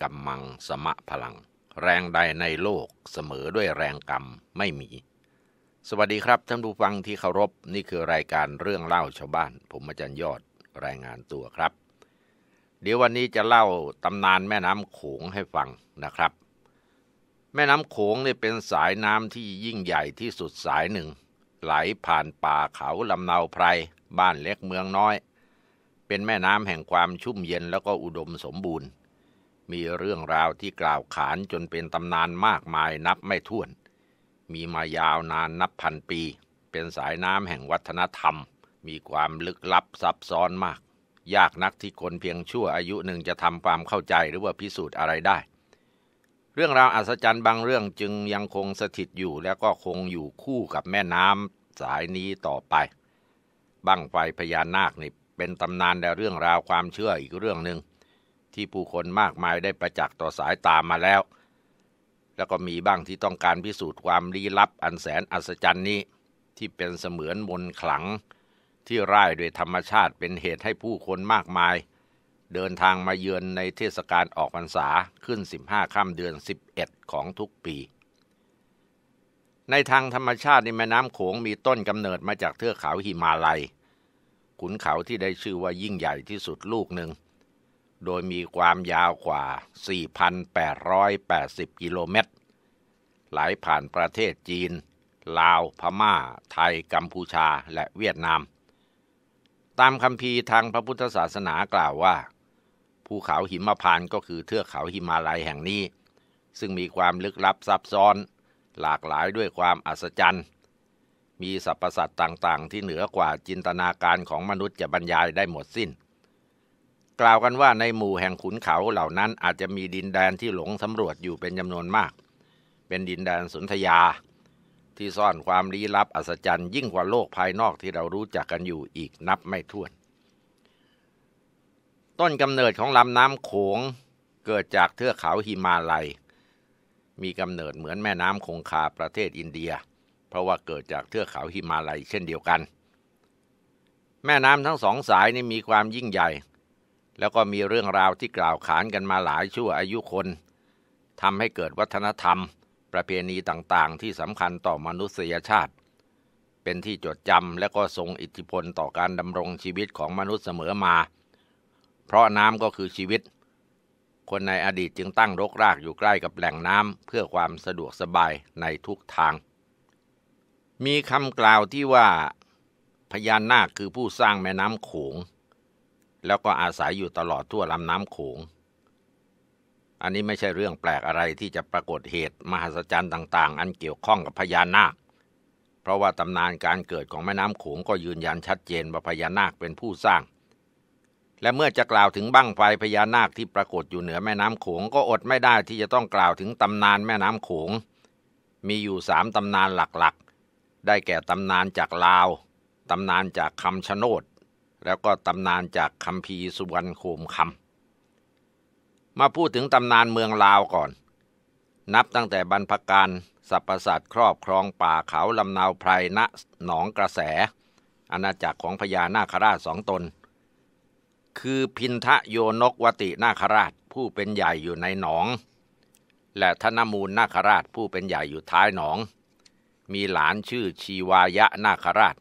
กัมมังสมะพลังแรงใดในโลกเสมอด้วยแรงกรรมไม่มี สวัสดีครับท่านผู้ฟังที่เคารพนี่คือรายการเรื่องเล่าชาวบ้าน ผมอาจารย์ยอดรายงานตัวครับ เดี๋ยววันนี้จะเล่าตำนานแม่น้ำโขงให้ฟังนะครับ แม่น้ำโขงเนี่เป็นสายน้ำที่ยิ่งใหญ่ที่สุดสายหนึ่ง ไหลผ่านป่าเขาลำเนาไพรบ้านเล็กเมืองน้อย เป็นแม่น้ำแห่งความชุ่มเย็นแล้วก็อุดมสมบูรณ์มีเรื่องราวที่กล่าวขานจนเป็นตำนานมากมายนับไม่ถ้วน มีมายาวนานนับพันปี เป็นสายน้ำแห่งวัฒนธรรม มีความลึกลับซับซ้อนมาก ยากนักที่คนเพียงชั่วอายุหนึ่งจะทำความเข้าใจหรือว่าพิสูจน์อะไรได้ เรื่องราวอัศจรรย์บางเรื่องจึงยังคงสถิตอยู่และก็คงอยู่คู่กับแม่น้ำสายนี้ต่อไป บั้งไฟพญานาคนี่เป็นตำนานและเรื่องราวความเชื่ออีกเรื่องหนึง่งที่ผู้คนมากมายได้ประจักษ์ต่อสายตามมาแล้ว แล้วก็มีบ้างที่ต้องการพิสูจน์ความลี้ลับอันแสนอัศจรรย์นี้ที่เป็นเสมือนมนขลังที่ร่ายโดยธรรมชาติเป็นเหตุให้ผู้คนมากมาย เดินทางมาเยือนในเทศกาลออกพรรษาขึ้น 15 ค่ำเดือน 11 ของทุกปี ในทางธรรมชาติในแม่น้ำโขงมีต้นกำเนิดมาจากเทือกเขาหิมาลัย ขุนเขาที่ได้ชื่อว่ายิ่งใหญ่ที่สุดลูกหนึ่งโดยมีความยาวกว่า 4,880 กิโลเมตรไหลผ่านประเทศจีน ลาว พมา่า ไทย กัมพูชา และเวียดนาม ตามคำพีทางพระพุทธศาสนากล่าวว่า ภูเขาหิมพานก็คือเทือกเขาหิมาลัยแห่งนี้ ซึ่งมีความลึกลับซับซ้อน หลากหลายด้วยความอัศจรรย์ มีสรรพสัตว์ต่างๆ ที่เหนือกว่าจินตนาการของมนุษย์จะบรรยายได้หมดสิน้นกล่าวกันว่าในหมู่แห่งขุนเขาเหล่านั้นอาจจะมีดินแดนที่หลงสำรวจอยู่เป็นจำนวนมาก เป็นดินแดนสนธยา ที่ซ่อนความลี้ลับอัศจรรย์ ยิ่งกว่าโลกภายนอกที่เรารู้จักกันอยู่อีกนับไม่ถ้วน ต้นกำเนิดของลำน้ำโขงเกิดจากเทือกเขาหิมาลัย มีกำเนิดเหมือนแม่น้ำคงคาประเทศอินเดีย เพราะว่าเกิดจากเทือกเขาหิมาลัย เช่นเดียวกัน แม่น้ำทั้งสองสายนี้มีความยิ่งใหญ่แล้วก็มีเรื่องราวที่กล่าวขานกันมาหลายชั่วอายุคนทำให้เกิดวัฒนธรรม ประเพณีต่างๆที่สำคัญต่อมนุษยชาติ เป็นที่จดจำและก็ทรงอิทธิพลต่อการดำรงชีวิตของมนุษย์เสมอมา เพราะน้ำก็คือชีวิต คนในอดีตจึงตั้งรกรากอยู่ใกล้กับแหล่งน้ำเพื่อความสะดวกสบายในทุกทาง มีคำกล่าวที่ว่าพญานาคคือผู้สร้างแม่น้ำโขงแล้วก็อาศัยอยู่ตลอดทั่วลำน้ำโขง อันนี้ไม่ใช่เรื่องแปลกอะไรที่จะปรากฏเหตุ มหัศจรรย์ต่าง ๆ อันเกี่ยวข้องกับพญานาค เพราะว่าตำนานการเกิดของแม่น้ำโขงก็ยืนยันชัดเจนว่าพญานาคเป็นผู้สร้าง และเมื่อจะกล่าวถึงบั้งไฟพญานาคที่ปรากฏอยู่เหนือแม่น้ำโขงก็อดไม่ได้ที่จะต้องกล่าวถึงตำนานแม่น้ำโขง มีอยู่สามตำนานหลักๆ ได้แก่ตำนานจากลาว ตำนานจากคำชะโนดแล้วก็ตำนานจากคำพีสุวรรณโคมคำมาพูดถึงตำนานเมืองลาวก่อน นับตั้งแต่บรรพการสัพสัตครอบครองป่าเขาลำนาวไพรณหนองกระแส อาณาจักรของพญานาคราชสองตน คือพินทะโยนกวตินาคราชผู้เป็นใหญ่อยู่ในหนอง และธนมูลนาคราชผู้เป็นใหญ่อยู่ท้ายหนอง มีหลานชื่อชีวายะนาคราช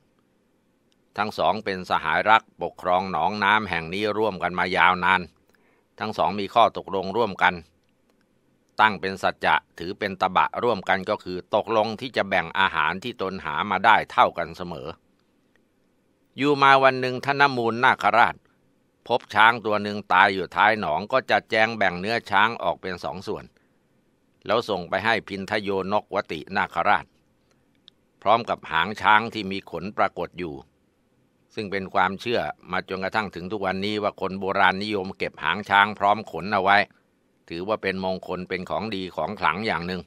ทั้งสองเป็นสหายรัก ปกครองหนองน้ำแห่งนี้ร่วมกันมายาวนาน ทั้งสองมีข้อตกลงร่วมกัน ตั้งเป็นสัจจะ ถือเป็นตบะร่วมกันก็คือตกลงที่จะแบ่งอาหารที่ตนหามาได้เท่ากันเสมอ อยู่มาวันหนึ่งท่านมูลนาคราช พบช้างตัวหนึ่งตายอยู่ท้ายหนองก็จะแจงแบ่งเนื้อช้างออกเป็นสองส่วน แล้วส่งไปให้พินทโยนกวตินาคราช พร้อมกับหางช้างที่มีขนปรากฏอยู่ซึ่งเป็นความเชื่อมาจนกระทั่งถึงทุกวันนี้ว่าคนโบราณนิยมเก็บหางช้างพร้อมขนเอาไว้ ถือว่าเป็นมงคลเป็นของดีของขลังอย่างหนึ่ง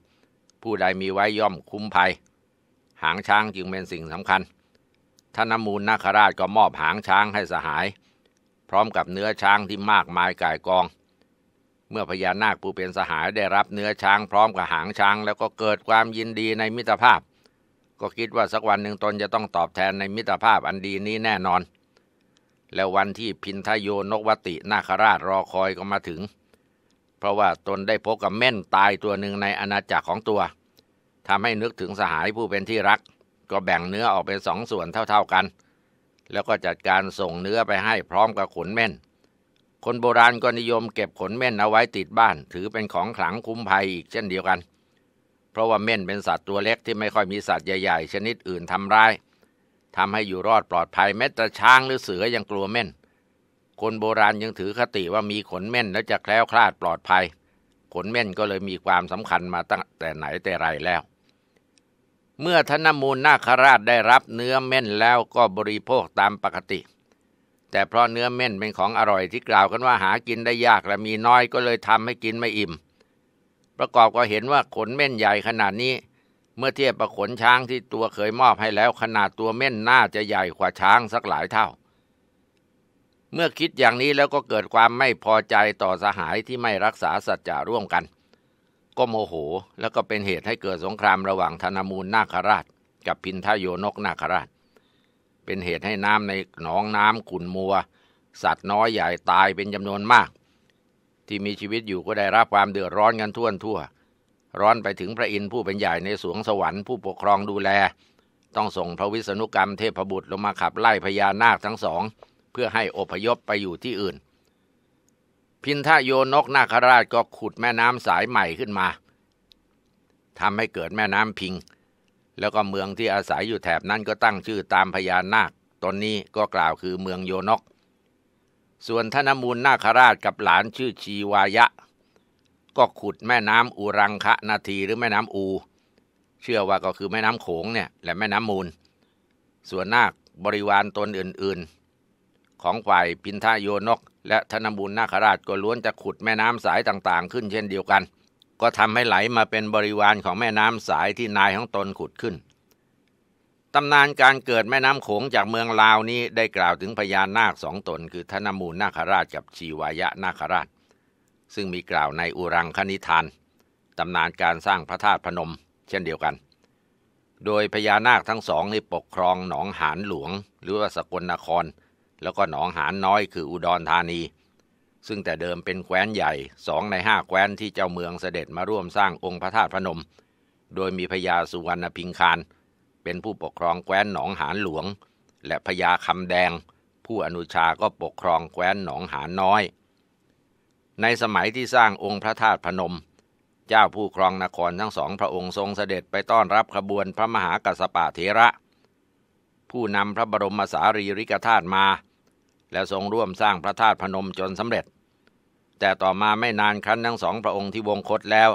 ผู้ใดมีไว้ย่อมคุ้มภัยหางช้างจึงเป็นสิ่งสำคัญท่านมูลนาคราชก็มอบหางช้างให้สหาย พร้อมกับเนื้อช้างที่มากมายกายกอง เมื่อพญานาคผู้เป็นสหายได้รับเนื้อช้างพร้อมกับหางช้าง แล้วก็เกิดความยินดีในมิตรภาพก็คิดว่าสักวันหนึ่งตนจะต้องตอบแทนในมิตรภาพอันดีนี้แน่นอน แล้ววันที่พินทโย นกวตินาคราชรอคอยก็มาถึง เพราะว่าตนได้พบกับเม่นตายตัวหนึ่งในอาณาจักรของตัวทำให้นึกถึงสหายผู้เป็นที่รัก ก็แบ่งเนื้อออก เป็นสอง ส่วนเท่า ๆกัน แล้วก็จัดการส่งเนื้อไปให้พร้อมกับขนเม่น คนโบราณก็นิยมเก็บขนเม่นเอาไว้ติดบ้านถือเป็นของขลังคุ้มภัยอีกเช่นเดียวกันเพราะว่าเม่นเป็นสัตว์ตัวเล็กที่ไม่ค่อยมีสัตว์ใหญ่ๆ ชนิดอื่นทำร้าย ทำให้อยู่รอดปลอดภัยแม้แต่ช้างหรือเสือยังกลัวเม่น คนโบราณยังถือคติว่ามีขนเม่นแล้วจะแคล้วคลาดปลอดภัย ขนเม่นก็เลยมีความสำคัญมาตั้งแต่ไหนแต่ไรแล้ว เมื่อธนมูลนาคราชได้รับเนื้อเม่นแล้วก็บริโภคตามปกติ แต่เพราะเนื้อเม่นเป็นของอร่อยที่กล่าวกันว่าหากินได้ยากและมีน้อยก็เลยทำให้กินไม่อิ่มประกอบก็เห็นว่าขนเม่นใหญ่ขนาดนี้เมื่อเทียบกับขนช้างที่ตัวเคยมอบให้แล้วขนาดตัวเม่นน่าจะใหญ่กว่าช้างสักหลายเท่า เมื่อคิดอย่างนี้แล้วก็เกิดความไม่พอใจต่อสหายที่ไม่รักษาสัจจะร่วมกันก็โมโหแล้วก็เป็นเหตุให้เกิดสงครามระหว่างธนมูลนาคราช กับพินทโยนกนาคราช เป็นเหตุให้น้ำในหนองน้ำขุนมัว สัตว์น้อยใหญ่ตายเป็นจำนวนมากที่มีชีวิตอยู่ก็ได้รับความเดือดร้อนกันทั่วทั่ว ร้อนไปถึงพระอินทร์ผู้เป็นใหญ่ในสวงสวรรค์ผู้ปกครองดูแล ต้องส่งพระวิษณุกรรมเทพบุตรลงมาขับไล่พญานาคทั้งสอง เพื่อให้อพยพไปอยู่ที่อื่น พินทาโยนกนาคราชก็ขุดแม่น้ำสายใหม่ขึ้นมา ทำให้เกิดแม่น้ำพิง แล้วก็เมืองที่อาศัยอยู่แถบนั้นก็ตั้งชื่อตามพญานาค ตอนนี้ก็กล่าวคือเมืองโยนกส่วนธนมูลนาคราชกับหลานชื่อชีวายะ ก็ขุดแม่น้ำอุรังคะนาทีหรือแม่น้ำอู เชื่อว่าก็คือแม่น้ำโขงเนี่ยและแม่น้ำมูล ส่วนนาคบริวารตนอื่นๆ ของฝ่ายพินทาโยนกและธนมูลนาคราชก็ล้วนจะขุดแม่น้ำสายต่างๆ ขึ้นเช่นเดียวกัน ก็ทำให้ไหลมาเป็นบริวารของแม่น้ำสายที่นายของตนขุดขึ้นตำนานการเกิดแม่น้ำโขงจากเมืองลาวนี้ได้กล่าวถึงพญานาคสองตน คือธนมูลนาคราชกับชีวายะนาคราช ซึ่งมีกล่าวในอุรังคณิธานตำนานการสร้างพระธาตุพนม เช่นเดียวกัน โดยพญานาคทั้งสองนี้ปกครองหนองหานหลวงหรือว่าสกลนคร แล้วก็หนองหานน้อยคืออุดรธานี ซึ่งแต่เดิมเป็นแคว้นใหญ่สองในห้าแคว้นที่เจ้าเมืองเสด็จมาร่วมสร้างองค์พระธาตุพนม โดยมีพญาสุวรรณพิงคารเป็นผู้ปกครองแคว้นหนองหานหลวง และพญาคำแดง ผู้อนุชาก็ปกครองแคว้นหนองหานน้อย ในสมัยที่สร้างองค์พระธาตุพนม เจ้าผู้ครองนครทั้งสองพระองค์ทรงเสด็จไปต้อนรับขบวนพระมหากัสปะเถระ ผู้นำพระบรมสารีริกธาตุมา และทรงร่วมสร้างพระธาตุพนมจนสำเร็จ แต่ต่อมาไม่นานครั้นทั้งสองพระองค์ที่วงคตแล้ว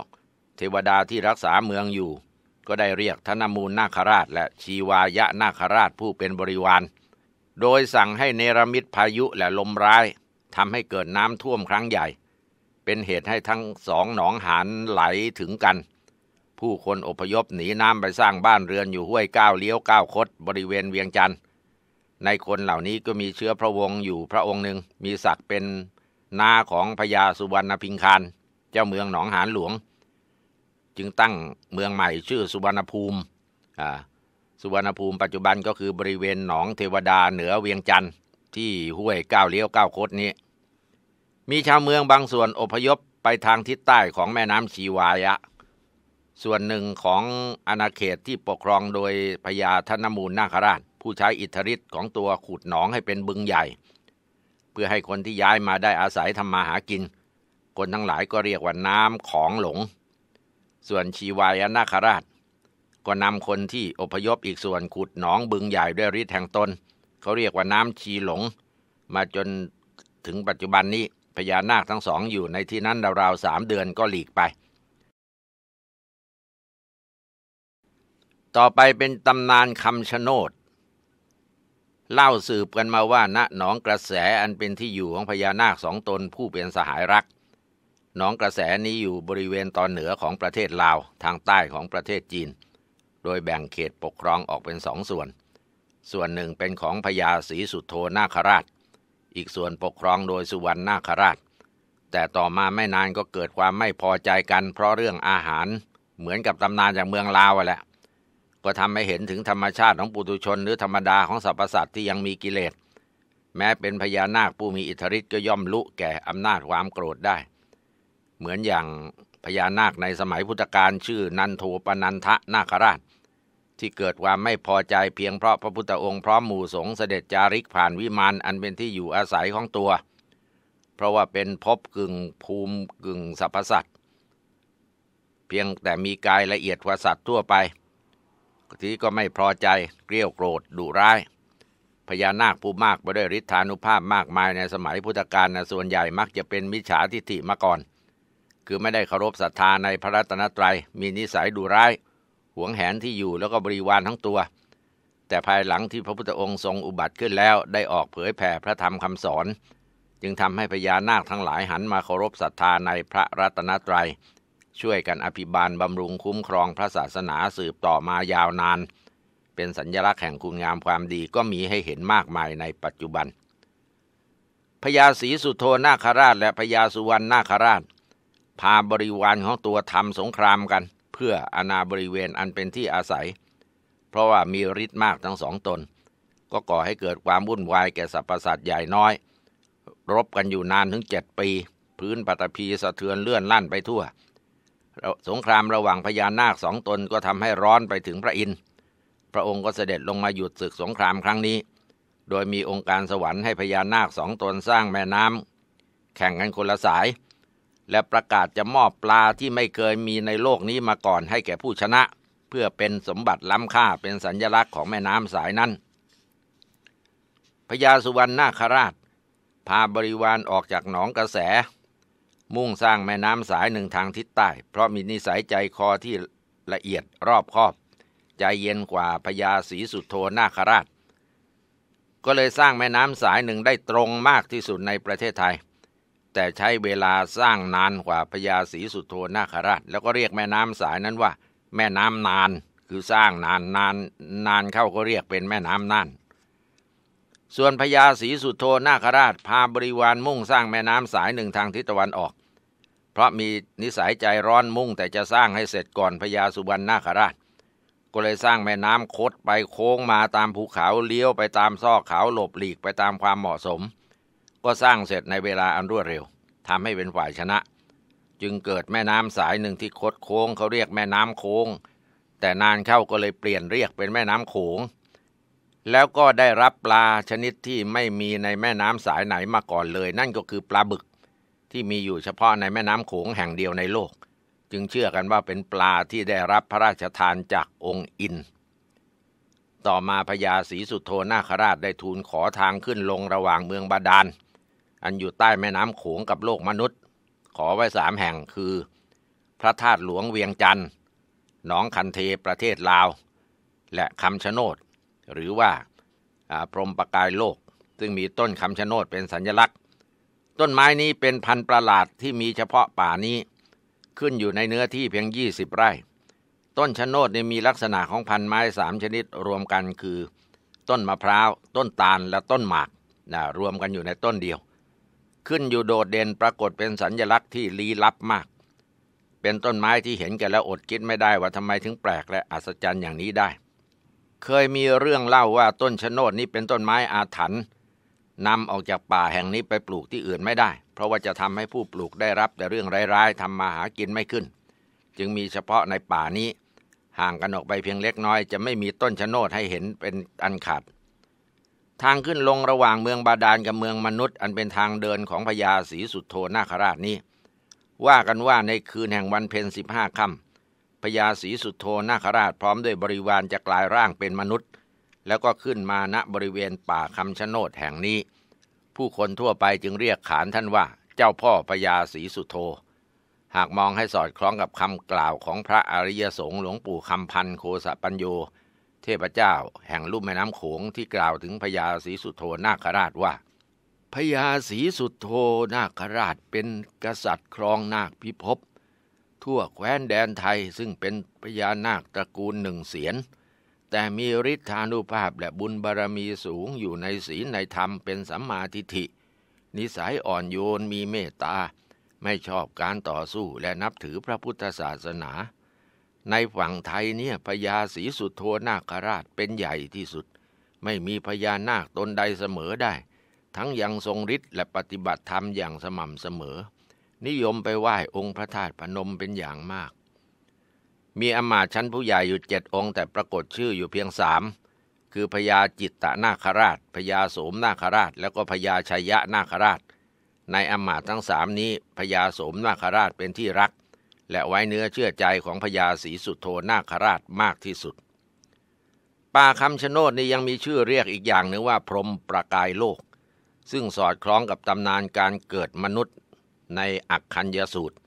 เทวดาที่รักษาเมืองอยู่ก็ได้เรียกธนมูลนาคราชและชีวายะนาคราชผู้เป็นบริวาร โดยสั่งให้เนรมิตพายุและลมร้ายทำให้เกิดน้ำท่วมครั้งใหญ่ เป็นเหตุให้ทั้งสองหนองหานไหลถึงกัน ผู้คนอพยพหนีน้ำไปสร้างบ้านเรือนอยู่ห้วยก้าวเลี้ยวก้าวคดบริเวณเวียงจันทร์ในคนเหล่านี้ก็มีเชื้อพระวงศ์อยู่พระองค์หนึ่ง มีศักดิ์เป็นนาของพญาสุวรรณพิงคานเจ้าเมืองหนองหานหลวงจึงตั้งเมืองใหม่ชื่อสุวรรณภูมิสุวรรณภูมิปัจจุบันก็คือบริเวณหนองเทวดาเหนือเวียงจันทร์ที่ห้วยก้าวเลี้ยวก้าวคดนี้ มีชาวเมืองบางส่วนอพยพไปทางทิศใต้ของแม่น้ำชีวายะ ส่วนหนึ่งของอาณาเขตที่ปกครองโดยพญาธนมูลนาคราช ผู้ใช้อิทธิฤทธิ์ของตัวขุดหนองให้เป็นบึงใหญ่ เพื่อให้คนที่ย้ายมาได้อาศัยทำมาหากิน คนทั้งหลายก็เรียกว่าน้ำของหลงส่วนชีวายนาคราช ก็นำคนที่อพยพอีกส่วนขุดหนองบึงใหญ่ด้วยฤทธิ์แห่งตน เขาเรียกว่าน้ำชีหลงมาจนถึงปัจจุบันนี้พญานาคทั้งสองอยู่ในที่นั้นราวๆสามเดือนก็หลีกไป ต่อไปเป็นตำนานคำชะโนดเล่าสืบกันมาว่าณหนองกระแสอันเป็นที่อยู่ของพญานาคสองตนผู้เป็นสหายรักหนองกระแสนี้อยู่บริเวณตอนเหนือของประเทศลาวทางใต้ของประเทศจีน โดยแบ่งเขตปกครองออกเป็นสองส่วน ส่วนหนึ่งเป็นของพญาศรีสุโธนาคราช อีกส่วนปกครองโดยสุวรรณนาคราช แต่ต่อมาไม่นานก็เกิดความไม่พอใจกันเพราะเรื่องอาหาร เหมือนกับตำนานจากเมืองลาวแหละก็ทำให้เห็นถึงธรรมชาติของปุถุชน หรือธรรมดาของสรรพสัตว์ที่ยังมีกิเลส แม้เป็นพญานาคผู้มีอิทธิฤทธิ์ก็ย่อมลุแก่อำนาจความโกรธได้เหมือนอย่างพญานาคในสมัยพุทธกาลชื่อนันโทปนันทะนาคราช ที่เกิดความไม่พอใจเพียงเพราะพระพุทธองค์ พร้อมหมู่สงเสด็จจาริกผ่านวิมานอันเป็นที่อยู่อาศัยของตัว เพราะว่าเป็นภพกึ่งภูมิกึ่งสรรพสัตว์เพียงแต่มีกายละเอียดกว่าสัตว์ทั่วไปทีก็ไม่พอใจเกลี้ยวโกรธดุร้ายพญานาคผู้มากไปด้วยฤทธานุภาพมากมายในสมัยพุทธกาลนะส่วนใหญ่มักจะเป็นมิจฉาทิฏฐิมาก่อนคือไม่ได้เคารพศรัทธาในพระรัตนตรยัยมีนิสัยดุร้าย หวงแหนที่อยู่แล้วก็บริวารทั้งตัว แต่ภายหลังที่พระพุทธองค์ทรงอุบัติขึ้นแล้วได้ออกเผยแผ่พระธรรมคำสอน จึงทำให้พญานาคทั้งหลายหันมา เคารพศรัทธาในพระรัตนตรยัย ช่วยกันอภิบาลบำรุงคุ้มครองพระศาสนาสืบต่อมายาวนาน เป็นสัญญลักษณ์แห่งคุณงามความดีก็มีให้เห็นมากมายในปัจจุบัน พญาศรีสุโธนาคราชและพญาสุวรรณนาคราชพาบริวารของตัวทำสงครามกัน เพื่ออนาบริเวณอันเป็นที่อาศัย เพราะว่ามีฤทธิ์มากทั้งสองตน ก็ก่อให้เกิดความวุ่นวายแก่สรรพสัตว์ใหญ่น้อย รบกันอยู่นานถึงเจ็ดปี พื้นปฐพีสะเทือนเลื่อนลั่นไปทั่วสงครามระหว่างพญานาคสองตนก็ทำให้ร้อนไปถึงพระอินทร์พระองค์ก็เสด็จลงมาหยุดศึกสงครามครั้งนี้ โดยมีองค์การสวรรค์ให้พญานาคสองตนสร้างแม่น้ำแข่งกันคนละสายและประกาศจะมอบปลาที่ไม่เคยมีในโลกนี้มาก่อนให้แก่ผู้ชนะ เพื่อเป็นสมบัติล้ำค่าเป็นสัญญลักษณ์ของแม่น้ำสายนั้นพญาสุวรรณนาคราช พาบริวารออกจากหนองกระแส มุ่งสร้างแม่น้ำสายหนึ่งทางทิศใต้ เพราะมีนิสัยใจคอที่ละเอียดรอบคอบ ใจเย็นกว่าพญาศรีสุโธนาคราช ก็เลยสร้างแม่น้ำสายหนึ่งได้ตรงมากที่สุดในประเทศไทยแต่ใช้เวลาสร้างนานกว่าพญาศรีสุโธนาคราช แล้วก็เรียกแม่น้ำสายนั้นว่า แม่น้ำนานคือสร้างนานนานนานเข้าก็เรียกเป็นแม่น้ำน่าน ส่วนพญาศรีสุโธนาคราชพาบริวารมุ่งสร้างแม่น้ำสายหนึ่งทางทิศตะวันออก เพราะมีนิสัยใจร้อนมุ่งแต่จะสร้างให้เสร็จก่อนพญาสุวรรณนาคราช ก็เลยสร้างแม่น้ำคดไปโค้งมาตามภูเขาเลี้ยวไปตามซอกเขาหลบหลีกไปตามความเหมาะสมก็สร้างเสร็จในเวลาอันรวดเร็วทำให้เป็นฝ่ายชนะ จึงเกิดแม่น้ำสายหนึ่งที่คดโค้งเขาเรียกแม่น้ำโค้ง แต่นานเข้าก็เลยเปลี่ยนเรียกเป็นแม่น้ำโขงแล้วก็ได้รับปลาชนิดที่ไม่มีในแม่น้ำสายไหนมาก่อนเลย นั่นก็คือปลาบึกที่มีอยู่เฉพาะในแม่น้ำโขงแห่งเดียวในโลก จึงเชื่อกันว่าเป็นปลาที่ได้รับพระราชทานจากองค์อินต่อมาพญาศรีสุโธนาคราชได้ทูลขอทางขึ้นลงระหว่างเมืองบาดาลอันอยู่ใต้แม่น้ำโขงกับโลกมนุษย์ ขอไว้สามแห่งคือพระธาตุหลวงเวียงจันทร์หนองคันเทประเทศลาว และคำชะโนดหรือว่าพรมประกายโลก ซึ่งมีต้นคำชะโนดเป็นสัญลักษณ์ ต้นไม้นี้เป็นพันธุ์ประหลาดที่มีเฉพาะป่านี้ขึ้นอยู่ในเนื้อที่เพียง 20 ไร่ ต้นชะโนดนีมีลักษณะของพันไม้สามชนิดรวมกันคือต้นมะพร้าวต้นตาลและต้นหมากนะรวมกันอยู่ในต้นเดียวขึ้นอยู่โดดเด่นปรากฏเป็นสัญญลักษณ์ที่ลี้ลับมาก เป็นต้นไม้ที่เห็นกันแล้วอดคิดไม่ได้ว่าทำไมถึงแปลกและอัศจรรย์อย่างนี้ได้ เคยมีเรื่องเล่าว่าต้นชะโนดนี้เป็นต้นไม้อาถรรพ์นำออกจากป่าแห่งนี้ไปปลูกที่อื่นไม่ได้ เพราะว่าจะทำให้ผู้ปลูกได้รับแต่เรื่องร้าย ๆทำมาหากินไม่ขึ้น จึงมีเฉพาะในป่านี้ห่างกันออกไปเพียงเล็กน้อยจะไม่มีต้นชะโนดให้เห็นเป็นอันขาดทางขึ้นลงระหว่างเมืองบาดาลกับเมืองมนุษย์ อันเป็นทางเดินของพญาศรีสุดโทนาคราชนี้ ว่ากันว่าในคืนแห่งวันเพ็ญสิบห้าค่ำพญาศรีสุดโทนาคราชพร้อมด้วยบริวารจะกลายร่างเป็นมนุษย์ แล้วก็ขึ้นมาณบริเวณป่าคำชะโนดแห่งนี้ ผู้คนทั่วไปจึงเรียกขานท่านว่า เจ้าพ่อพญาศรีสุดโทหากมองให้สอดคล้องกับคำกล่าวของพระอริยสงฆ์หลวงปู่คำพันโคสะปัญโยเทพเจ้าแห่งลุ่มแม่น้ำโขงที่กล่าวถึงพญาศรีสุโธนาคราชว่า พญาศรีสุโธนาคราชเป็นกษัตริย์ครองนาคพิภพ ทั่วแคว้นแดนไทยซึ่งเป็นพญานาคตระกูลหนึ่งเสียน แต่มีฤทธานุภาพและบุญบารรมีสูงอยู่ในศีลในธรรมเป็นสัมมาทิฏฐิ นิสัยอ่อนโยนมีเมตตา ไม่ชอบการต่อสู้และนับถือพระพุทธศาสนาในฝั่งไทยเนี่ยพญาศรีสุดโทนาคราชเป็นใหญ่ที่สุด ไม่มีพญานาคตนใดเสมอได้ ทั้งยังทรงฤทธิ์และปฏิบัติธรรมอย่างสม่ำเสมอ นิยมไปไหว้ องค์พระธาตุพนมเป็นอย่างมาก มีอมาตชั้นผู้ใหญ่อยู่เจ็ดองค์แต่ปรากฏชื่ออยู่เพียงสามคือพญาจิตตนาคราชพญาโสมนาคราช แล้วก็พญาชัยยะนาคราช ในอมาตทั้งสามนี้พญาโสมนาคราชเป็นที่รักและไว้เนื้อเชื่อใจของพญาศรีสุดโทนาคราชมากที่สุด ป่าคำชะโนดนี่ยังมีชื่อเรียกอีกอย่างหนึ่งว่าพรมประกายโลก ซึ่งสอดคล้องกับตำนานการเกิดมนุษย์ในอักคันยสูตร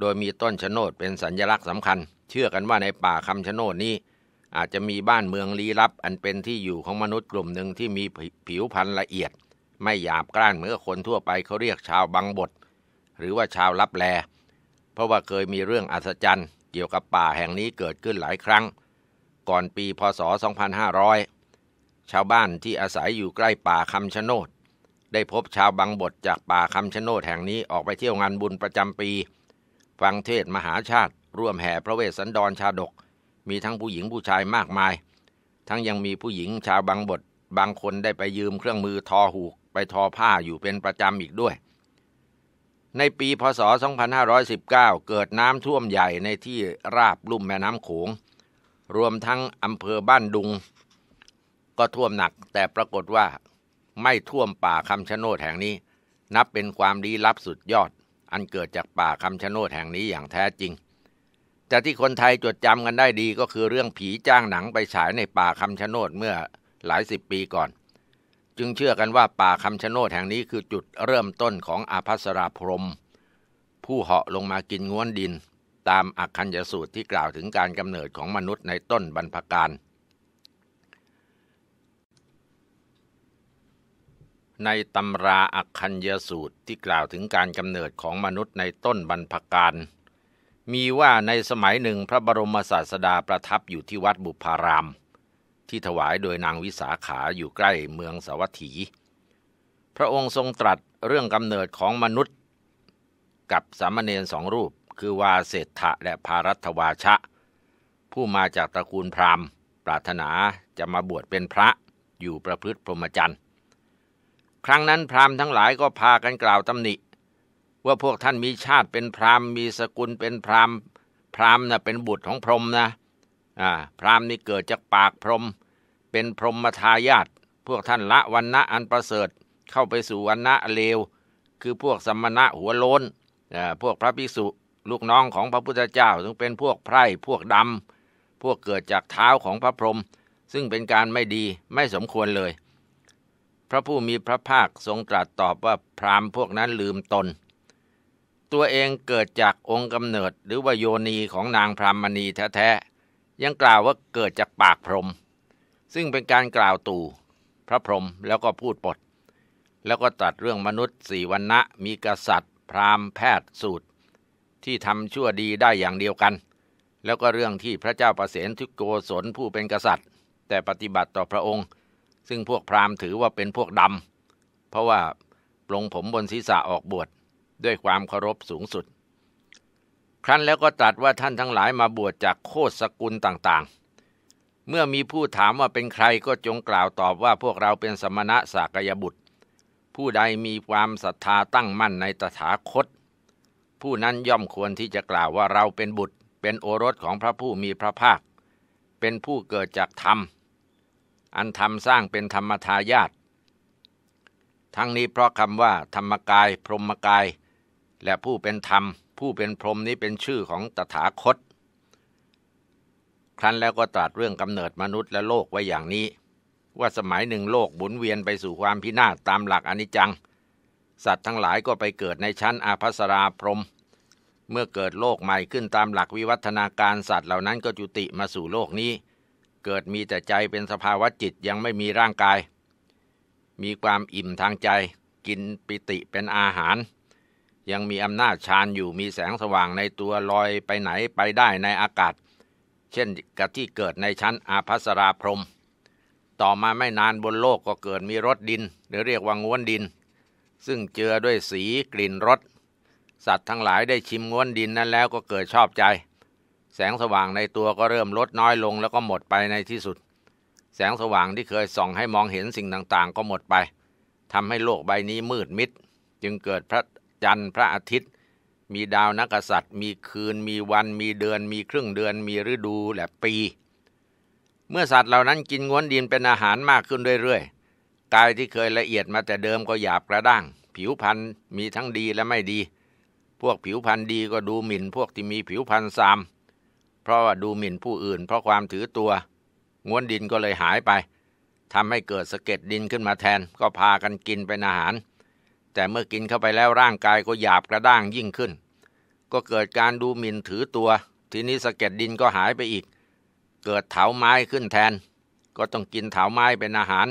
โดยมีต้นชะโนดเป็นสัญญลักษณ์สำคัญ เชื่อกันว่าในป่าคำชะโนดนี้ อาจจะมีบ้านเมืองลี้ลับอันเป็นที่อยู่ของมนุษย์กลุ่มหนึ่งที่มีผิวพรรณละเอียด ไม่หยาบกร้านเหมือนคนทั่วไปเขาเรียกชาวบังบดหรือว่าชาวลับแลเพราะว่าเคยมีเรื่องอัศจรรย์ เกี่ยวกับป่าแห่งนี้เกิดขึ้นหลายครั้ง ก่อนปีพศ2500 ชาวบ้านที่อาศัยอยู่ใกล้ป่าคำชะโนดได้พบชาวบางบทจากป่าคำชะโนดแห่งนี้ออกไปเที่ยวงานบุญประจำปี ฟังเทศมหาชาติร่วมแห่พระเวสสันดรชาดก มีทั้งผู้หญิงผู้ชายมากมาย ทั้งยังมีผู้หญิงชาวบางบทบางคนได้ไปยืมเครื่องมือทอหูกไปทอผ้าอยู่เป็นประจำอีกด้วยในปีพศ 2519 เกิดน้ำท่วมใหญ่ในที่ราบลุ่มแม่น้ำโขง รวมทั้งอำเภอบ้านดุงก็ท่วมหนัก แต่ปรากฏว่าไม่ท่วมป่าคำชะโนดแห่งนี้ นับเป็นความดีลับสุดยอด อันเกิดจากป่าคำชะโนดแห่งนี้อย่างแท้จริง แต่ที่คนไทยจดจำกันได้ดีก็คือเรื่องผีจ้างหนังไปฉายในป่าคำชะโนดเมื่อหลายสิบปีก่อนจึงเชื่อกันว่าป่าคำชะโนดแห่งนี้คือจุดเริ่มต้นของอาภัสราพรมผู้เหาะลงมากินง้วนดิน ตามอักคัญยสูตรที่กล่าวถึงการกำเนิดของมนุษย์ในต้นบรรพกาลในตำราอักคัญยสูตรที่กล่าวถึงการกำเนิดของมนุษย์ในต้นบรรพกาลมีว่าในสมัยหนึ่งพระบรมศาสดาประทับอยู่ที่วัดบุพารามที่ถวายโดยนางวิสาขาอยู่ใกล้เมืองสาวัตถี พระองค์ทรงตรัสเรื่องกำเนิดของมนุษย์ กับสามเณรสองรูปคือวาเศรษฐะและพารัตวาชะ ผู้มาจากตระกูลพราหมณ์ ปรารถนาจะมาบวชเป็นพระอยู่ประพฤติพรหมจรรย์ ครั้งนั้นพราหมณ์ทั้งหลายก็พากันกล่าวตำหนิ ว่าพวกท่านมีชาติเป็นพราหมณ์มีสกุลเป็นพราหมณ์ พราหมณ์นะ่ะเป็นบุตรของพรหมนะพราหมณ์นี่เกิดจากปากพรหมเป็นพรหมทายาตพวกท่านละวันณะอันประเสริฐเข้าไปสู่วันณะเลว คือพวกสมณะหัวโลนพวกพระภิกษุ ลูกน้องของพระพุทธเจ้าซึ่งเป็นพวกไพร่พวกดำพวกเกิดจากเท้าของพระพรหมซึ่งเป็นการไม่ดีไม่สมควรเลย พระผู้มีพระภาค ทรงตรัสตอบว่าพราหมณ์พวกนั้นลืมตน ตัวเองเกิดจากองค์กำเนิดหรือว่าโยนีของนางพรามณีแท้ยังกล่าวว่าเกิดจากปากพรมซึ่งเป็นการกล่าวตู่พระพรมแล้วก็พูดปด แล้วก็ตัดเรื่องมนุษย์สี่วันนะมีกษัตริย์ พราหมณ์แพทย์สูตรที่ทำชั่วดีได้อย่างเดียวกัน แล้วก็เรื่องที่พระเจ้าประเสนทุกโกศลผู้เป็นกษัตริย์ แต่ปฏิบัติต่อพระองค์ ซึ่งพวกพราหมณ์ถือว่าเป็นพวกดำเพราะว่าปลงผมบนศีรษะออกบวชดด้วยความเคารพสูงสุดครั้นแล้วก็ตรัสว่าท่านทั้งหลายมาบวชจากโคตสกุลต่างๆ เมื่อมีผู้ถามว่าเป็นใครก็จงกล่าวตอบว่าพวกเราเป็นสมณะสากยบุตร ผู้ใดมีความศรัทธาตั้งมั่นในตถาคต ผู้นั้นย่อมควรที่จะกล่าวว่าเราเป็นบุตร เป็นโอรสของพระผู้มีพระภาค เป็นผู้เกิดจากธรรม อันธรรมสร้างเป็นธรรมทายาททั้งนี้เพราะคำว่า ธรรมกายพรหมกาย และผู้เป็นธรรมผู้เป็นพรหมนี้เป็นชื่อของตถาคต ครั้นแล้วก็ตรัสเรื่องกำเนิดมนุษย์และโลกไว้อย่างนี้ ว่าสมัยหนึ่งโลกหมุนเวียนไปสู่ความพินาศตามหลักอนิจจัง สัตว์ทั้งหลายก็ไปเกิดในชั้นอาภัสราพรหมเมื่อเกิดโลกใหม่ขึ้นตามหลักวิวัฒนาการสัตว์ เหล่านั้นก็จุติมาสู่โลกนี้ เกิดมีแต่ใจเป็นสภาวะจิตยังไม่มีร่างกาย มีความอิ่มทางใจกินปิติเป็นอาหารยังมีอำนาจชานอยู่มีแสงสว่างในตัวลอยไปไหนไปได้ในอากาศ เช่นกับที่เกิดในชั้นอาภัสราพรม ต่อมาไม่นานบนโลกก็เกิดมีรถดิน หรือเรียกว่าง้วนดิน ซึ่งเจือด้วยสีกลิ่นรสสัตว์ทั้งหลายได้ชิมง้วนดินนั้นแล้วก็เกิดชอบใจ แสงสว่างในตัวก็เริ่มลดน้อยลงแล้วก็หมดไปในที่สุด แสงสว่างที่เคยส่องให้มองเห็นสิ่งต่างๆ ก็หมดไปทำให้โลกใบนี้มืดมิดจึงเกิดพระจันทร์พระอาทิตย์มีดาวนักษัตริย์มีคืนมีวันมีเดือน มีครึ่งเดือน มีฤดูและปี เมื่อสัตว์เหล่านั้นกินง้วนดินเป็นอาหารมากขึ้นเรื่อยๆกายที่เคยละเอียดมาแต่เดิมก็หยาบกระด้างผิวพันธุ์มีทั้งดีและไม่ดี พวกผิวพันธุ์ดีก็ดูหมิ่นพวกที่มีผิวพันธุ์ซาม เพราะว่าดูหมิ่นผู้อื่นเพราะความถือตัวง้วนดินก็เลยหายไปทำให้เกิดสะเก็ดดินขึ้นมาแทน ก็พากันกินเป็นอาหารแต่เมื่อกินเข้าไปแล้วร่างกายก็หยาบกระด้างยิ่งขึ้น ก็เกิดการดูหมิ่นถือตัว ทีนี้สะเก็ดดินก็หายไปอีก เกิดเถาไม้ขึ้นแทน ก็ต้องกินเถาไม้เป็นอาหาร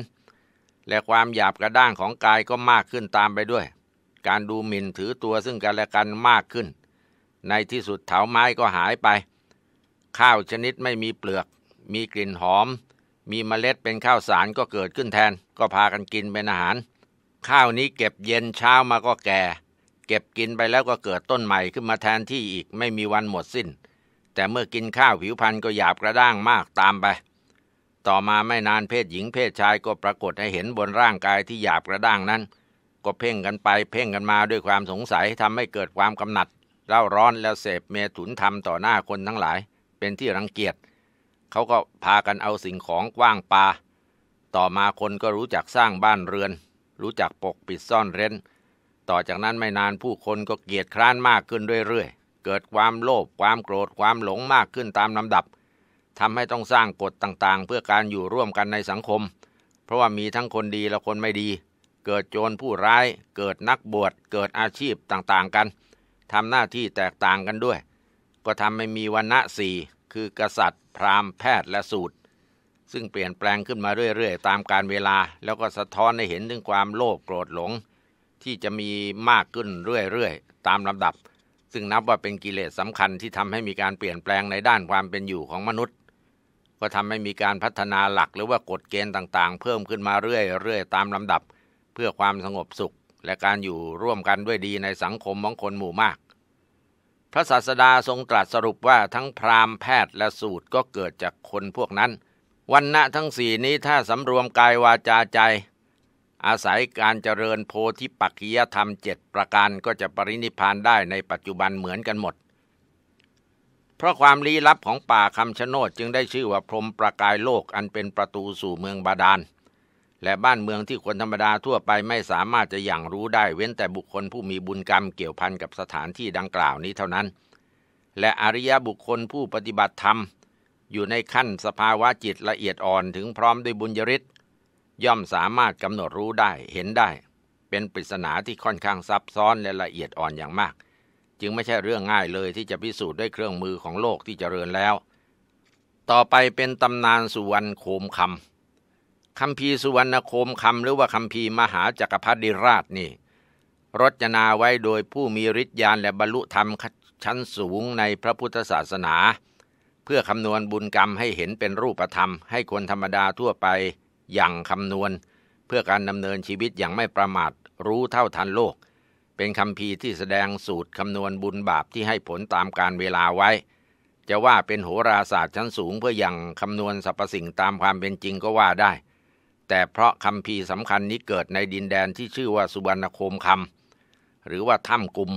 และความหยาบกระด้างของกายก็มากขึ้นตามไปด้วย การดูหมิ่นถือตัวซึ่งกันและกันมากขึ้น ในที่สุดเถาไม้ก็หายไป ข้าวชนิดไม่มีเปลือก มีกลิ่นหอม มีเมล็ดเป็นข้าวสารก็เกิดขึ้นแทน ก็พากันกินเป็นอาหารข้าวนี้เก็บเย็นเช้ามาก็แก่ เก็บกินไปแล้วก็เกิดต้นใหม่ขึ้นมาแทนที่อีกไม่มีวันหมดสิ้น แต่เมื่อกินข้าวผิวพธุ์ก็หยาบกระด้างมากตามไป ต่อมาไม่นานเพศหญิงเพศชายก็ปรากฏให้เห็นบนร่างกายที่หยาบกระด้างนั้น ก็เพ่งกันไป เพ่งกันมาด้วยความสงสัยทำให้เกิดความกำหนัดเล่าร้อนแล้วเสพเมถุนธรรมต่อหน้าคนทั้งหลาย เป็นที่รังเกียจ เขาก็พากันเอาสิ่งของกว้างปา ต่อมาคนก็รู้จักสร้างบ้านเรือนรู้จักปกปิดซ่อนเร้น ต่อจากนั้นไม่นานผู้คนก็เกียดคร้านมากขึ้นเรื่อยๆ เกิดความโลภความโกรธความหลงมากขึ้นตามลำดับทำให้ต้องสร้างกฎต่างๆ เพื่อการอยู่ร่วมกันในสังคม เพราะว่ามีทั้งคนดีและคนไม่ดี เกิดโจรผู้ร้าย เกิดนักบวช เกิดอาชีพต่างๆกันทำหน้าที่แตกต่างกันด้วย ก็ทำให้มีวันณะสี่ คือกษัตริย์ พราหมณ์แพทย์และสูตรซึ่งเปลี่ยนแปลงขึ้นมาเรื่อยๆตามการเวลา แล้วก็สะท้อนให้เห็นถึงความโลภโกรธหลงที่จะมีมากขึ้นเรื่อยๆตามลำดับ ซึ่งนับว่าเป็นกิเลสสำคัญที่ทำให้มีการเปลี่ยนแปลงในด้านความเป็นอยู่ของมนุษย์ ก็ทำให้มีการพัฒนาหลักหรือว่ากฎเกณฑ์ต่างๆ เพิ่มขึ้นมาเรื่อยๆ ตามลำดับ เพื่อความสงบสุขและการอยู่ร่วมกันด้วยดีในสังคมของคนหมู่มาก พระศาสดาทรงตรัสสรุปว่าทั้งพราหมณ์แพทย์และสูตรก็เกิดจากคนพวกนั้นวันณะทั้งสี่นี้ถ้าสำรวมกายวาจาใจ อาศัยการเจริญโพธิปักขียธรรมเจ็ดประการก็จะปรินิพานได้ในปัจจุบันเหมือนกันหมด เพราะความลี้ลับของป่าคำชะโนดจึงได้ชื่อว่าพรมประกายโลกอันเป็นประตูสู่เมืองบาดาลและบ้านเมืองที่คนธรรมดาทั่วไปไม่สามารถจะอย่างรู้ได้เว้นแต่บุคคลผู้มีบุญกรรมเกี่ยวพันกับสถานที่ดังกล่าวนี้เท่านั้น และอริยบุคคลผู้ปฏิบัติธรรมอยู่ในขั้นสภาวะจิตละเอียดอ่อนถึงพร้อมด้วยบุญยริศย่อมสามารถกำหนดรู้ได้เห็นได้ เป็นปริศนาที่ค่อนข้างซับซ้อนและละเอียดอ่อนอย่างมาก จึงไม่ใช่เรื่องง่ายเลยที่จะพิสูจน์ด้วยเครื่องมือของโลกที่เจริญแล้ว ต่อไปเป็นตำนานสุวรรณโคมคำคำพีสุวรรณโคมคำหรือว่าคำพีมหาจักรพรรดิราชนี่รจนาไว้โดยผู้มีฤทธิ์ญาณและบรรลุธรรมชั้นสูงในพระพุทธศาสนาเพื่อคำนวณบุญกรรมให้เห็นเป็นรูปธรรมให้คนธรรมดาทั่วไปอย่างคำนวณ เพื่อการดำเนินชีวิตอย่างไม่ประมาท รู้เท่าทันโลก เป็นคำพีที่แสดงสูตรคำนวณบุญบาปที่ให้ผลตามการเวลาไว้ จะว่าเป็นโหราศาสตร์ชั้นสูงเพื่ออยังคำนวณสรรพสิ่งตามความเป็นจริงก็ว่าได้ แต่เพราะคำพีสำคัญนี้เกิดในดินแดนที่ชื่อว่าสุวรรณโคมคำหรือว่าถ้ำกุม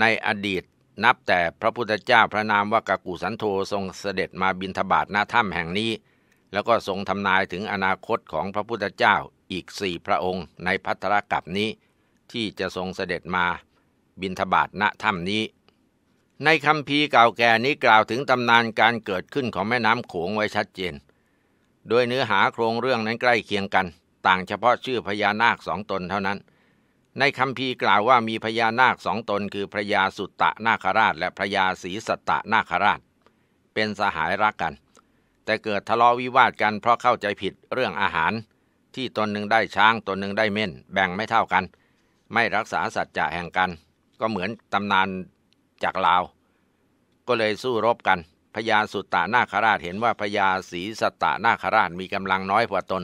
ในอดีตนับแต่พระพุทธเจ้าพระนามว่ากากูสันโธทรงเสด็จมาบินทบาทหน้าถ้ำแห่งนี้ แล้วก็ทรงทำนายถึงอนาคตของพระพุทธเจ้าอีกสี่พระองค์ในพัทรกับนี้ ที่จะทรงเสด็จมาบินทบาทณถ้ำนี้ ในคำพีเก่าแก่นี้กล่าวถึงตำนานการเกิดขึ้นของแม่น้ำโขงไว้ชัดเจน โดยเนื้อหาโครงเรื่องนั้นใกล้เคียงกัน ต่างเฉพาะชื่อพญานาคสองตนเท่านั้นในคำพีกล่าวว่ามีพญานาคสองตน คือพระยาสุตตะนาคราชและพระยาศรีสัตตะนาคราช เป็นสหายรักกัน แต่เกิดทะเลาะวิวาทกันเพราะเข้าใจผิดเรื่องอาหาร ที่ตนหนึ่งได้ช้างตนหนึ่งได้เม่นแบ่งไม่เท่ากัน ไม่รักษาสัจจะแห่งกัน ก็เหมือนตำนานจากลาวก็เลยสู้รบกันพญาสุตตะนาคราชเห็นว่าพญาศรีสัตตะนาคราชมีกำลังน้อยกว่าตน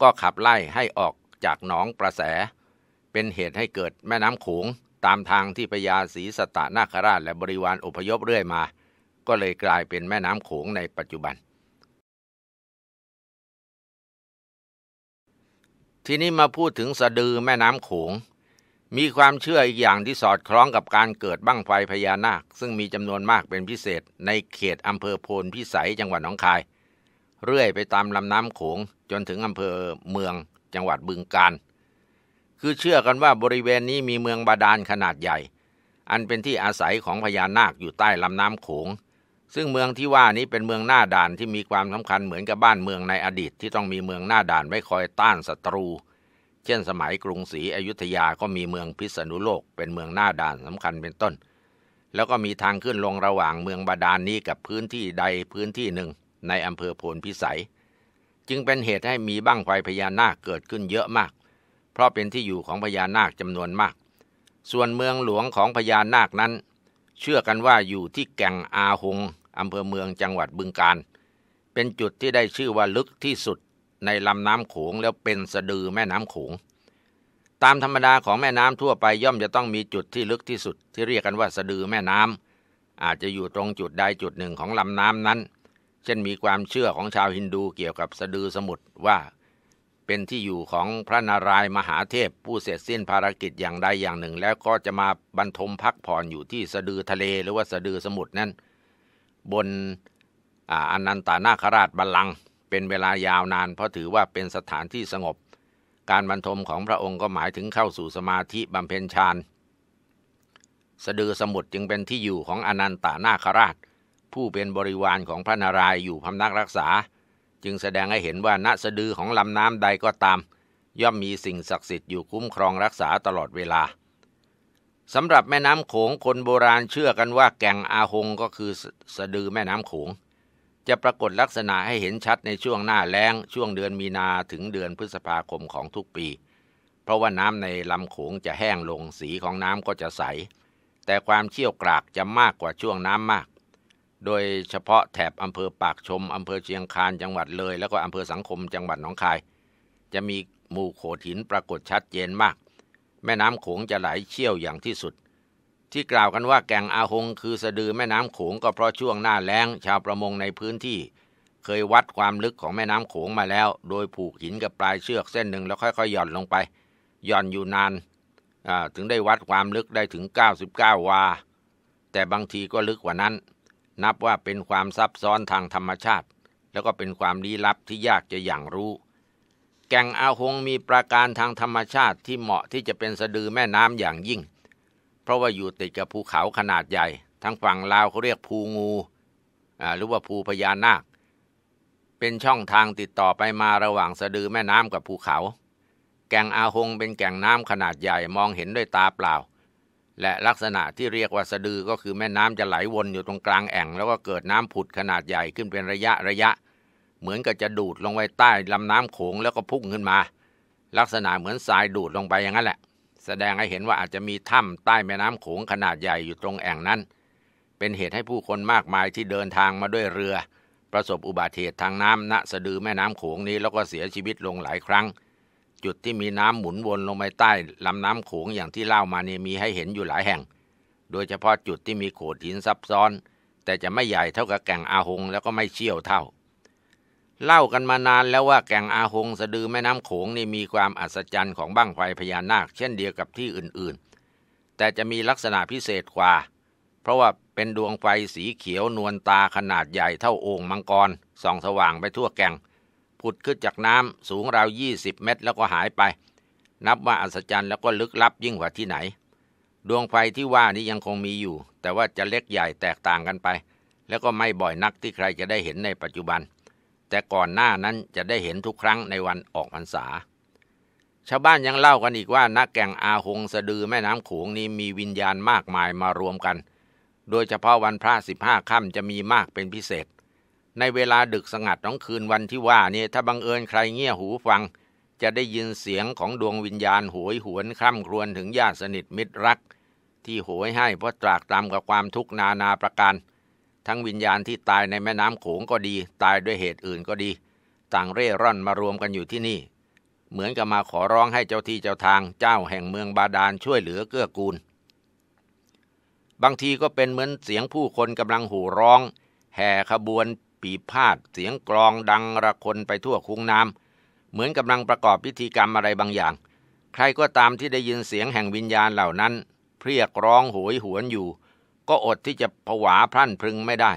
ก็ขับไล่ให้ออกจากหนองประแสเป็นเหตุให้เกิดแม่น้ำขงตามทางที่พญาศรีสตานาคราชและบริวารอพยพเรื่อยมา ก็เลยกลายเป็นแม่น้ำขงในปัจจุบัน ทีนี้มาพูดถึงสะดือแม่น้ำขง มีความเชื่ออีกอย่างที่สอดคล้องกับการเกิดบั้งไฟพญานาคซึ่งมีจำนวนมากเป็นพิเศษ ในเขตอำเภอโพนพิสัยจังหวัดหนองคาย เรื่อยไปตามลำน้ำขงจนถึงอำเภอเมืองจังหวัดบึงกาฬคือเชื่อกันว่าบริเวณนี้มีเมืองบาดาลขนาดใหญ่ อันเป็นที่อาศัยของพญานาคอยู่ใต้ลำน้ำโขง ซึ่งเมืองที่ว่านี้เป็นเมืองหน้าด่านที่มีความสำคัญเหมือนกับบ้านเมืองในอดีตที่ต้องมีเมืองหน้าด่านไว้คอยต้านศัตรู เช่นสมัยกรุงศรีอยุธยาก็มีเมืองพิษณุโลกเป็นเมืองหน้าด่านสำคัญเป็นต้น แล้วก็มีทางขึ้นลงระหว่างเมืองบาดาลนนี้กับพื้นที่ใดพื้นที่หนึ่ง ในอำเภอโพนพิสัย จึงเป็นเหตุให้มีบ้างไฟพญานาคเกิดขึ้นเยอะมากเพราะเป็นที่อยู่ของพญานาคจำนวนมาก ส่วนเมืองหลวงของพญานาคนั้น เชื่อกันว่าอยู่ที่แก่งอาหงอำเภอเมืองจังหวัดบึงการ เป็นจุดที่ได้ชื่อว่าลึกที่สุดในลำน้ำโขงแล้วเป็นสะดือแม่น้ำโขง ตามธรรมดาของแม่น้ำทั่วไปย่อมจะต้องมีจุดที่ลึกที่สุดที่เรียกกันว่าสะดือแม่น้ำ อาจจะอยู่ตรงจุดใดจุดหนึ่งของลำน้ำนั้น เช่นมีความเชื่อของชาวฮินดูเกี่ยวกับสะดือสมุทรว่าเป็นที่อยู่ของพระนารายมหาเทพผู้เสร็จสิ้นภารกิจอย่างใดอย่างหนึ่ง แล้วก็จะมาบรรทมพักผ่อนอยู่ที่สะดือทะเลหรือว่าสะดือสมุทรนั้น บนอนันตานาคราชบัลลังก์เป็นเวลายาวนาน เพราะถือว่าเป็นสถานที่สงบ การบรรทมของพระองค์ก็หมายถึงเข้าสู่สมาธิบำเพ็ญฌานสะดือสมุทรจึงเป็นที่อยู่ของอนันตานาคราช ผู้เป็นบริวารของพระนารายณ์อยู่พำนักรักษาจึงแสดงให้เห็นว่าณสะดือของลำน้ำใดก็ตาม ย่อมมีสิ่งศักดิ์สิทธิ์อยู่คุ้มครองรักษาตลอดเวลาสำหรับแม่น้ำโขงคนโบราณเชื่อกันว่าแก่งอาหงก็คือสะดือแม่น้ำโขง จะปรากฏลักษณะให้เห็นชัดในช่วงหน้าแล้งช่วงเดือนมีนาถึงเดือนพฤษภาคมของทุกปี เพราะว่าน้ำในลำโขงจะแห้งลงสีของน้ำก็จะใสแต่ความเชี่ยวกรากจะมากกว่าช่วงน้ำมากโดยเฉพาะแถบอำเภอปากชมอำเภอเชียงคานจังหวัดเลย แล้วก็อำเภอสังคมจังหวัดหนองคาย จะมีหมู่โขดหินปรากฏชัดเจนมาก แม่น้ำโขงจะไหลเชี่ยวอย่างที่สุด ที่กล่าวกันว่าแก่งอาหงคือสะดือแม่น้ำโขงก็เพราะช่วงหน้าแล้งชาวประมงในพื้นที่ เคยวัดความลึกของแม่น้ำโขงมาแล้ว โดยผูกหินกับปลายเชือกเส้นหนึ่งแล้วค่อยๆหย่อนลงไปหย่อนอยู่นานถึงได้วัดความลึกได้ถึง 99 วา แต่บางทีก็ลึกกว่านั้นนับว่าเป็นความซับซ้อนทางธรรมชาติ แล้วก็เป็นความลี้ลับที่ยากจะอย่างรู้ แก่งอาหงมีประการทางธรรมชาติที่เหมาะที่จะเป็นสะดือแม่น้ำอย่างยิ่ง เพราะว่าอยู่ติดกับภูเขาขนาดใหญ่ ทั้งฝั่งลาวเขาเรียกภูงูหรือว่าภูพญานาค เป็นช่องทางติดต่อไปมาระหว่างสะดือแม่น้ำกับภูเขา แก่งอาหงเป็นแก่งน้ำขนาดใหญ่มองเห็นด้วยตาเปล่าและลักษณะที่เรียกว่าสะดือก็คือแม่น้ำจะไหลวนอยู่ตรงกลางแอ่ง แล้วก็เกิดน้ำผุดขนาดใหญ่ขึ้นเป็นระยะระยะเหมือนกับจะดูดลงไปใต้ลำน้ำโขงแล้วก็พุ่งขึ้นมา ลักษณะเหมือนทรายดูดลงไปอย่างนั้นแหละ แสดงให้เห็นว่าอาจจะมีถ้ำใต้แม่น้ำโขงขนาดใหญ่อยู่ตรงแอ่งนั้น เป็นเหตุให้ผู้คนมากมายที่เดินทางมาด้วยเรือ ประสบอุบัติเหตุทางน้ำณสะดือแม่น้ำโขงนี้แล้วก็เสียชีวิตลงหลายครั้งจุดที่มีน้ำหมุนวนลงไปใต้ลำน้ำโขงอย่างที่เล่ามาเนี่ยมีให้เห็นอยู่หลายแห่ง โดยเฉพาะจุดที่มีโขดหินซับซ้อน แต่จะไม่ใหญ่เท่ากับแก่งอาหงแล้วก็ไม่เชี่ยวเท่า เล่ากันมานานแล้วว่าแก่งอาหงสะดือแม่น้ำโขงนี่มีความอัศจรรย์ของบั้งไฟพญานาคเช่นเดียวกับที่อื่นๆ แต่จะมีลักษณะพิเศษกว่า เพราะว่าเป็นดวงไฟสีเขียวนวลตาขนาดใหญ่เท่าโอ่งมังกรส่องสว่างไปทั่วแก่งผุดขึ้นจากน้ำ สูงราว 20 เมตรแล้วก็หายไป นับว่าอัศจรรย์แล้วก็ลึกลับยิ่งกว่าที่ไหน ดวงไฟที่ว่านี้ยังคงมีอยู่ แต่ว่าจะเล็กใหญ่แตกต่างกันไป แล้วก็ไม่บ่อยนักที่ใครจะได้เห็นในปัจจุบัน แต่ก่อนหน้านั้นจะได้เห็นทุกครั้งในวันออกพรรษา ชาวบ้านยังเล่ากันอีกว่านักแก่งอาหงสะดือแม่น้ำขงนี้มีวิญญาณมากมายมารวมกัน โดยเฉพาะวันพระสิบห้าค่ำจะมีมากเป็นพิเศษในเวลาดึกสงัดของคืนวันที่ว่านี่ถ้าบังเอิญใครเงี่ยหูฟัง จะได้ยินเสียงของดวงวิญญาณหวยหวนคร่ำครวญถึงญาติสนิทมิตรรัก ที่โหยให้เพราะตรากตรำกับความทุกข์นานาประการ ทั้งวิญญาณที่ตายในแม่น้ำโขงก็ดี ตายด้วยเหตุอื่นก็ดี ต่างเร่ร่อนมารวมกันอยู่ที่นี่ เหมือนกับมาขอร้องให้เจ้าที่เจ้าทางเจ้าแห่งเมืองบาดาลช่วยเหลือเกื้อกูล บางทีก็เป็นเหมือนเสียงผู้คนกำลังหูร้อง แห่ขบวนปีพาดเสียงกลองดังระคนไปทั่วคุ้งน้ำเหมือนกำลังประกอบพิธีกรรมอะไรบางอย่าง ใครก็ตามที่ได้ยินเสียงแห่งวิญญาณเหล่านั้นเพรียกร้องโหยหวนอยู่ ก็อดที่จะผวาพรั่นพรึงไม่ได้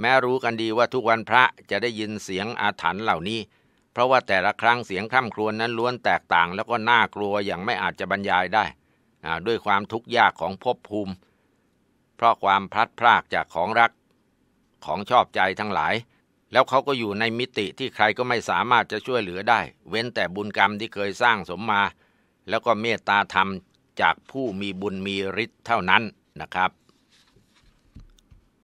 แม้รู้กันดีว่าทุกวันพระจะได้ยินเสียงอาถรรพ์เหล่านี้ เพราะว่าแต่ละครั้งเสียงข้ามครวนนั้นล้วนแตกต่าง แล้วก็น่ากลัวอย่างไม่อาจจะบรรยายได้ด้วยความทุกข์ยากของภพภูมิ เพราะความพลัดพรากจากของรักของชอบใจทั้งหลาย แล้วเขาก็อยู่ในมิติที่ใครก็ไม่สามารถจะช่วยเหลือได้ เว้นแต่บุญกรรมที่เคยสร้างสมมา แล้วก็เมตตาธรรมจากผู้มีบุญมีฤทธิ์เท่านั้นนะครับ